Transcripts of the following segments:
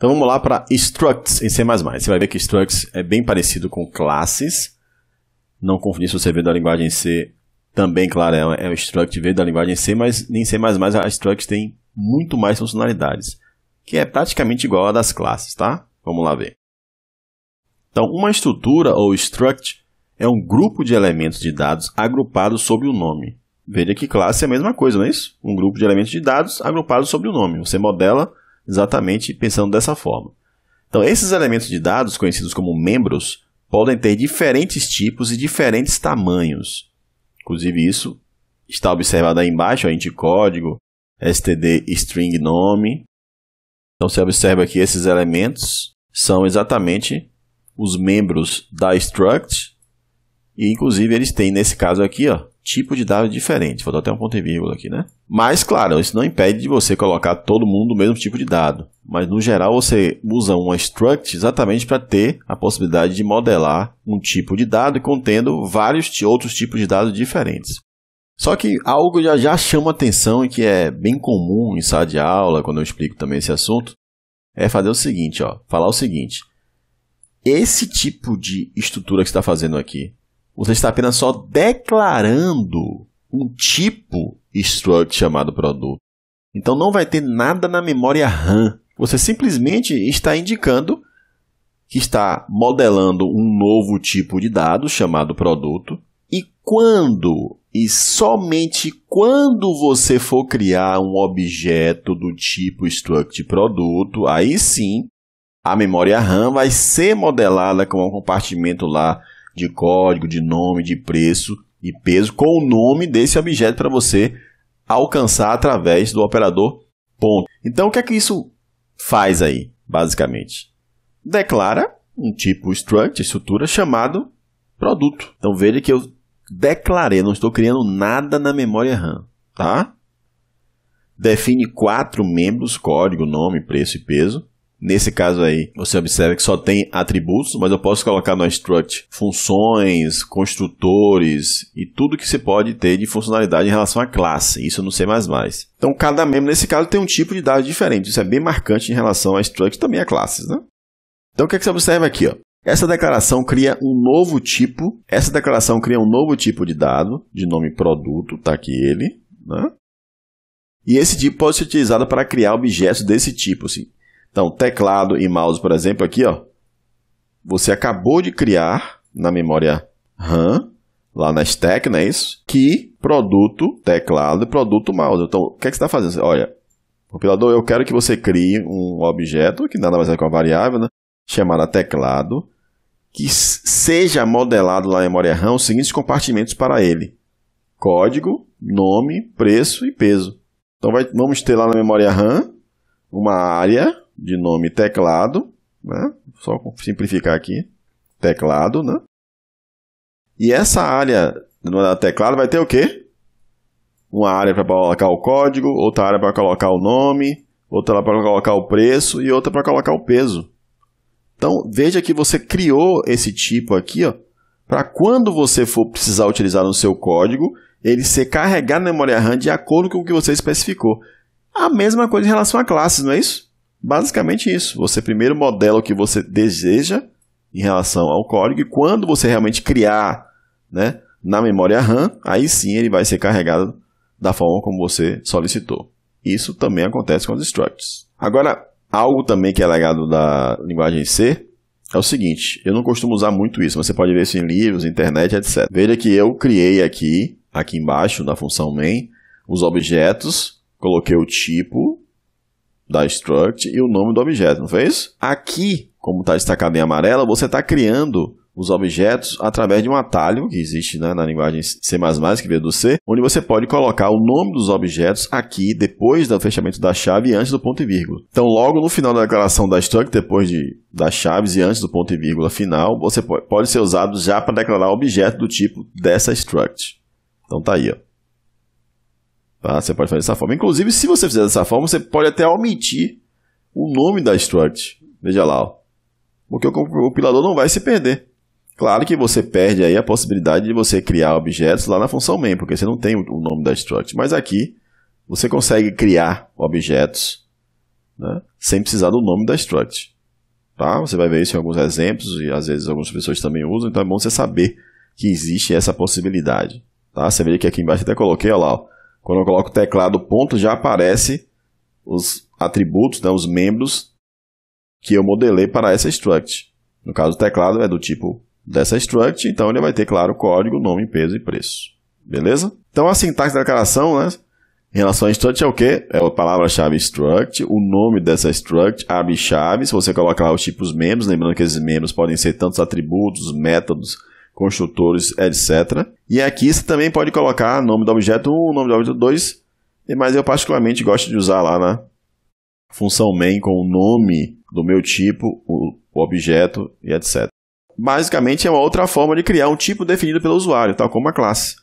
Então vamos lá para structs em é C++. Você vai ver que structs é bem parecido com classes. Não confundir se você veio da linguagem C também, claro, é um, é um struct veio da linguagem C, mas em C++ a struct tem muito mais funcionalidades, que é praticamente igual a das classes, tá? Vamos lá ver. Então, uma estrutura ou struct é um grupo de elementos de dados agrupados sob o nome. Veja que classe é a mesma coisa, não é isso? Um grupo de elementos de dados agrupados sob o nome. Você modela exatamente pensando dessa forma. Então, esses elementos de dados, conhecidos como membros, podem ter diferentes tipos e diferentes tamanhos. Inclusive, isso está observado aí embaixo, a int código, std string nome. Então, você observa que esses elementos são exatamente os membros da struct, e inclusive eles têm, nesse caso aqui, ó, tipo de dado diferente. Vou dar até um ponto e vírgula aqui, né? Mas, claro, isso não impede de você colocar todo mundo o mesmo tipo de dado. Mas, no geral, você usa uma struct exatamente para ter a possibilidade de modelar um tipo de dado contendo vários outros tipos de dados diferentes. Só que algo já, já chama atenção e que é bem comum em sala de aula, quando eu explico também esse assunto, é fazer o seguinte, ó, falar o seguinte. Esse tipo de estrutura que está fazendo aqui, você está apenas só declarando um tipo struct chamado produto. Então não vai ter nada na memória RAM. Você simplesmente está indicando que está modelando um novo tipo de dado chamado produto. E quando e somente quando você for criar um objeto do tipo struct produto, aí sim a memória RAM vai ser modelada com um compartimento lá de código, de nome, de preço e peso com o nome desse objeto para você alcançar através do operador ponto. Então, o que é que isso faz aí, basicamente? Declara um tipo struct, estrutura, chamado produto. Então, veja que eu declarei, não estou criando nada na memória RAM, tá? Define quatro membros, código, nome, preço e peso. Nesse caso aí, você observa que só tem atributos, mas eu posso colocar no struct funções, construtores e tudo que você pode ter de funcionalidade em relação à classe. Isso eu não sei mais mais. Então, cada membro, nesse caso, tem um tipo de dado diferente. Isso é bem marcante em relação a struct e também a classes, né? Então, o que, é que você observa aqui? Ó? Essa declaração cria um novo tipo. Essa declaração cria um novo tipo de dado, de nome produto, tá aqui ele, né? E esse tipo pode ser utilizado para criar objetos desse tipo, assim. Então, teclado e mouse, por exemplo, aqui, ó, você acabou de criar na memória RAM, lá na stack, não é isso? Que produto teclado e produto mouse. Então, o que, é que você está fazendo? Olha, compilador, eu quero que você crie um objeto, que nada mais é que uma variável, né? chamada teclado, que seja modelado na memória RAM os seguintes compartimentos para ele: código, nome, preço e peso. Então vai, vamos ter lá na memória RAM uma área de nome teclado, né? só simplificar aqui, teclado, né? E essa área do teclado vai ter o quê? Uma área para colocar o código, outra área para colocar o nome, outra para colocar o preço e outra para colocar o peso. Então veja que você criou esse tipo aqui, ó, para quando você for precisar utilizar no seu código, ele ser carregado na memória RAM de acordo com o que você especificou. A mesma coisa em relação a classes, não é isso? Basicamente isso. Você primeiro modela o que você deseja em relação ao código e quando você realmente criar, né, na memória RAM, aí sim ele vai ser carregado da forma como você solicitou. Isso também acontece com os structs. Agora, algo também que é legado da linguagem C é o seguinte, eu não costumo usar muito isso, mas você pode ver isso em livros, internet, etc. Veja que eu criei aqui, aqui embaixo, na função main, os objetos, coloquei o tipo da struct e o nome do objeto, não foi isso? Aqui, como está destacado em amarelo, você está criando os objetos através de um atalho que existe né, na linguagem C++, que veio do C, onde você pode colocar o nome dos objetos aqui depois do fechamento da chave e antes do ponto e vírgula. Então, logo no final da declaração da struct, depois de, das chaves e antes do ponto e vírgula final, você pode, ser usado já para declarar objeto do tipo dessa struct. Então, tá aí, ó. Tá? Você pode fazer dessa forma. Inclusive, se você fizer dessa forma, você pode até omitir o nome da struct. Veja lá, ó. porque o compilador não vai se perder. Claro que você perde aí a possibilidade de você criar objetos lá na função main, porque você não tem o nome da struct. Mas aqui você consegue criar objetos né, sem precisar do nome da struct. Tá? Você vai ver isso em alguns exemplos e às vezes algumas pessoas também usam, então é bom você saber que existe essa possibilidade. Tá? Você vê que aqui embaixo até coloquei, lá, ó, quando eu coloco o teclado ponto, já aparece os atributos, né, os membros que eu modelei para essa struct. No caso, o teclado é do tipo dessa struct, então ele vai ter, claro, código, nome, peso e preço. Beleza? Então, a sintaxe da declaração, né? Em relação a struct é o que? É a palavra-chave struct, o nome dessa struct abre chaves, você coloca lá os tipos membros, lembrando que esses membros podem ser tantos atributos, métodos, construtores, etc. E aqui você também pode colocar nome do objeto 1, nome do objeto 2, mas eu particularmente gosto de usar lá na função main com o nome do meu tipo, o objeto e etc. Basicamente é uma outra forma de criar um tipo definido pelo usuário, tal como a classe.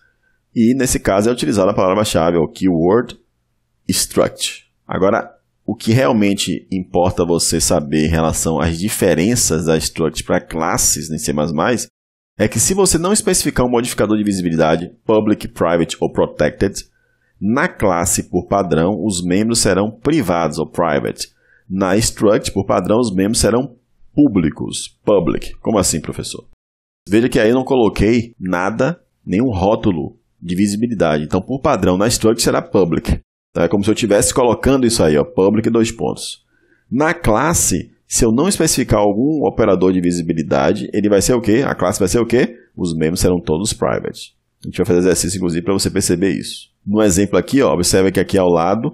E nesse caso é utilizada a palavra-chave, o keyword struct. Agora, o que realmente importa você saber em relação às diferenças da struct para classes em C++ é que se você não especificar um modificador de visibilidade, public, private ou protected, na classe por padrão os membros serão privados ou private. Na struct por padrão os membros serão públicos, public. Como assim, professor? Veja que aí eu não coloquei nada, nenhum rótulo de visibilidade. Então, por padrão, na struct será public. Então, é como se eu estivesse colocando isso aí, ó, public dois pontos. Na classe, se eu não especificar algum operador de visibilidade, ele vai ser o quê? A classe vai ser o quê? Os membros serão todos private. A gente vai fazer exercício, inclusive, para você perceber isso. No exemplo aqui, ó, observe que aqui ao lado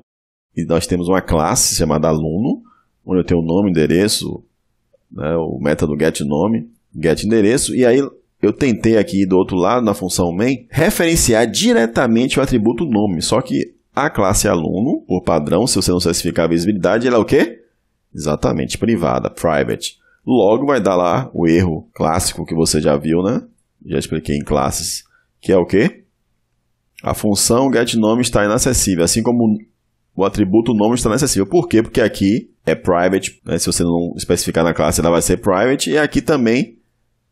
nós temos uma classe chamada aluno, onde eu tenho o nome, endereço, né, o método getNome, getEndereço, e aí eu tentei aqui do outro lado, na função main, referenciar diretamente o atributo nome, só que a classe aluno, por padrão, se você não especificar a visibilidade, ela é o quê? Exatamente, privada, private. Logo vai dar lá o erro clássico que você já viu, né? Já expliquei em classes, que é o quê? A função getNome está inacessível, assim como o atributo nome está inacessível. Por quê? Porque aqui é private, né? se você não especificar na classe, ela vai ser private, e aqui também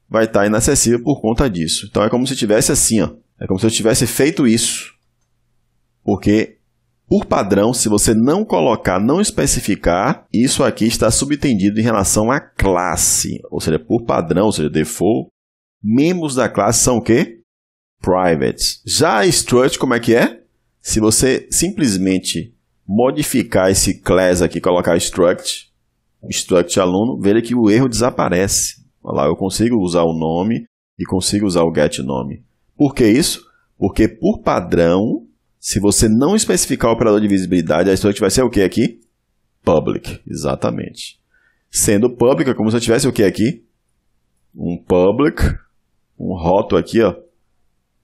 vai estar inacessível por conta disso. Então é como se tivesse assim, ó. É como se eu tivesse feito isso. Porque por padrão, se você não colocar, não especificar, isso aqui está subtendido em relação à classe. Ou seja, por padrão, ou seja, default, membros da classe são o quê? Private. Já a struct, como é que é? Se você simplesmente modificar esse class aqui, colocar struct, struct aluno, veja que o erro desaparece. Olha lá, eu consigo usar o nome e consigo usar o get nome. Por que isso? Porque por padrão, se você não especificar o operador de visibilidade, a struct vai ser o que aqui? Public, exatamente. Sendo public, é como se eu tivesse o que aqui? Um public, um rótulo aqui, ó,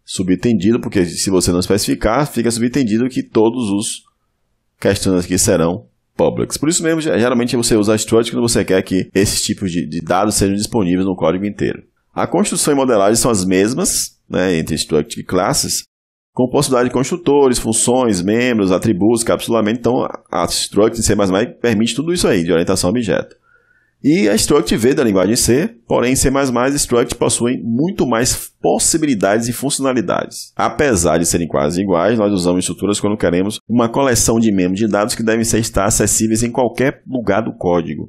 subtendido, porque se você não especificar, fica subtendido que todos os questões aqui serão publics. Por isso mesmo, geralmente você usa struct quando você quer que esses tipos de, de dados sejam disponíveis no código inteiro. A construção e modelagem são as mesmas né, entre struct e classes, com possibilidade de construtores, funções, membros, atributos, capsulamento. Então, a struct em C++ permite tudo isso aí, de orientação a objeto. E a struct V da linguagem C, porém em C++, struct possuem muito mais possibilidades e funcionalidades. Apesar de serem quase iguais, nós usamos estruturas quando queremos uma coleção de membros de dados que devem estar acessíveis em qualquer lugar do código.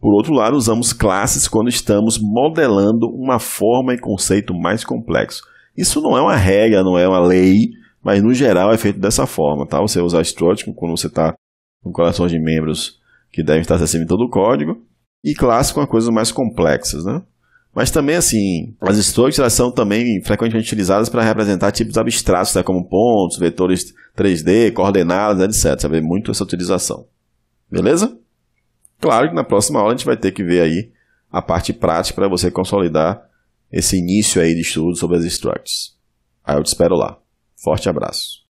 Por outro lado, usamos classes quando estamos modelando uma forma e conceito mais complexo. Isso não é uma regra, não é uma lei, mas no geral é feito dessa forma, tá? Você usa Strótico quando você está com coleções de membros que devem estar acessível em todo o código, e clássico com coisas mais complexas, né? Mas também, assim, as strokes elas são também frequentemente utilizadas para representar tipos abstratos, né, como pontos, vetores 3D, coordenadas, etc. vê muito essa utilização. Beleza? Claro que na próxima aula a gente vai ter que ver aí a parte prática para você consolidar esse início aí de estudo sobre as structs. Aí eu te espero lá. Forte abraço.